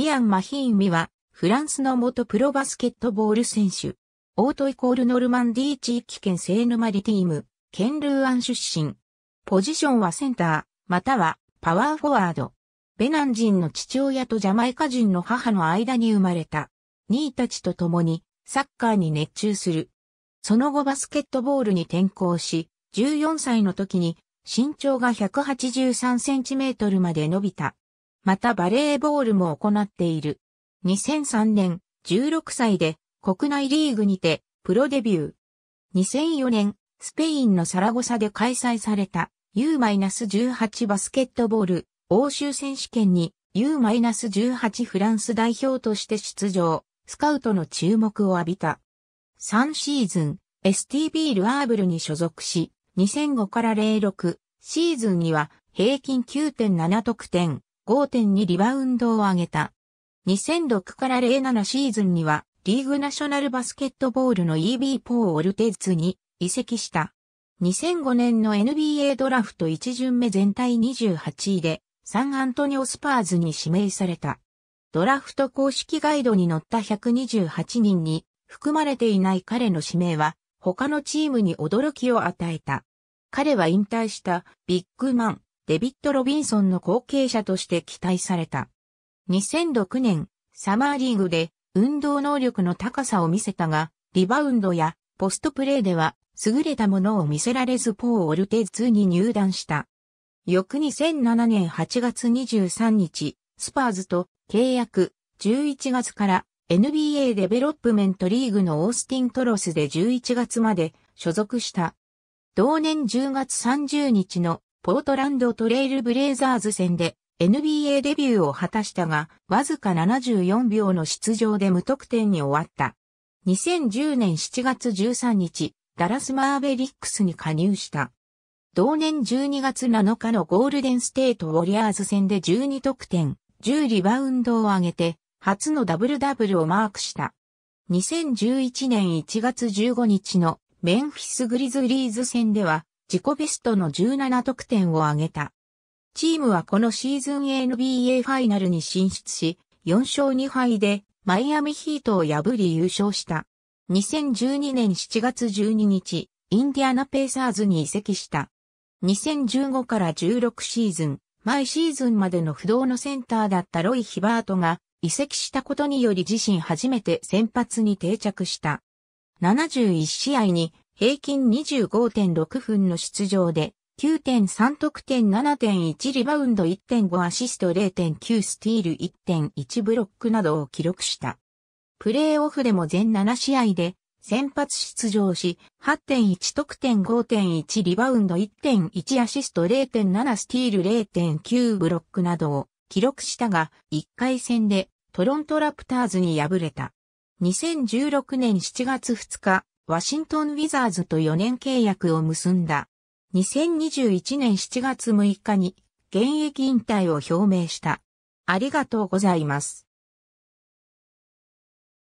イアン・マヒーンミは、フランスの元プロバスケットボール選手。オートイコールノルマンディー地域圏セーヌマリティーム、ケンルーアン出身。ポジションはセンター、またはパワーフォワード。ベナン人の父親とジャマイカ人の母の間に生まれた。兄たちと共にサッカーに熱中する。その後バスケットボールに転向し、14歳の時に身長が183センチメートルまで伸びた。またバレーボールも行っている。2003年、16歳で国内リーグにてプロデビュー。2004年、スペインのサラゴサで開催された U-18 バスケットボール欧州選手権に U-18 フランス代表として出場、スカウトの注目を浴びた。3シーズン、STB ルアーブルに所属し、2005から06シーズンには平均9.7得点、5.2リバウンドを上げた。2006から07シーズンには、リーグナショナルバスケットボールの EB ポー・オルテッズに移籍した。2005年の NBA ドラフト1巡目全体28位で、サンアントニオスパーズに指名された。ドラフト公式ガイドに載った128人に含まれていない彼の指名は、他のチームに驚きを与えた。彼は引退したビッグマン、デビッド・ロビンソンの後継者として期待された。2006年、サマーリーグで運動能力の高さを見せたが、リバウンドやポストプレーでは優れたものを見せられずポー・オルテズに入団した。翌2007年8月23日、スパーズと契約11月から NBA デベロップメントリーグのオースティントロスで11月まで所属した。同年10月30日のポートランドトレイルブレイザーズ戦で NBA デビューを果たしたが、わずか74秒の出場で無得点に終わった。2010年7月13日、ダラスマーベリックスに加入した。同年12月7日のゴールデンステートウォリアーズ戦で12得点、10リバウンドを上げて、初のダブルダブルをマークした。2011年1月15日のメンフィスグリズリーズ戦では自己ベストの17得点を挙げた。チームはこのシーズン NBA ファイナルに進出し、4勝2敗でマイアミヒートを破り優勝した。2012年7月12日、インディアナペーサーズに移籍した。2015から16シーズン、毎シーズンまでの不動のセンターだったロイ・ヒバートが移籍したことにより自身初めて先発に定着した。71試合に平均25.6分の出場で、9.3得点7.1リバウンド1.5アシスト0.9スティール1.1ブロックなどを記録した。プレーオフでも全7試合で先発出場し8.1得点5.1リバウンド1.1アシスト0.7スティール0.9ブロックなどを記録したが1回戦でトロントラプターズに敗れた。2016年7月2日ワシントン・ウィザーズと4年契約を結んだ。2021年7月6日に現役引退を表明した。ありがとうございます。